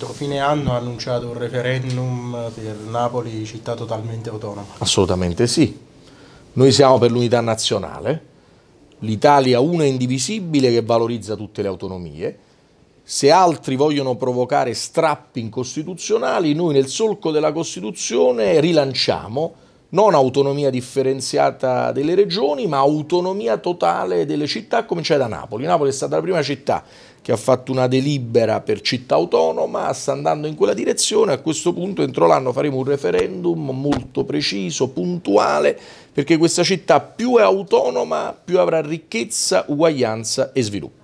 entro fine anno ha annunciato un referendum per Napoli città totalmente autonoma. Assolutamente sì. Noi siamo per l'unità nazionale, l'Italia una indivisibile che valorizza tutte le autonomie. Se altri vogliono provocare strappi incostituzionali, noi nel solco della Costituzione rilanciamo non autonomia differenziata delle regioni, ma autonomia totale delle città, a cominciare da Napoli. Napoli è stata la prima città che ha fatto una delibera per città autonoma, sta andando in quella direzione, a questo punto entro l'anno faremo un referendum molto preciso, puntuale, perché questa città più è autonoma, più avrà ricchezza, uguaglianza e sviluppo.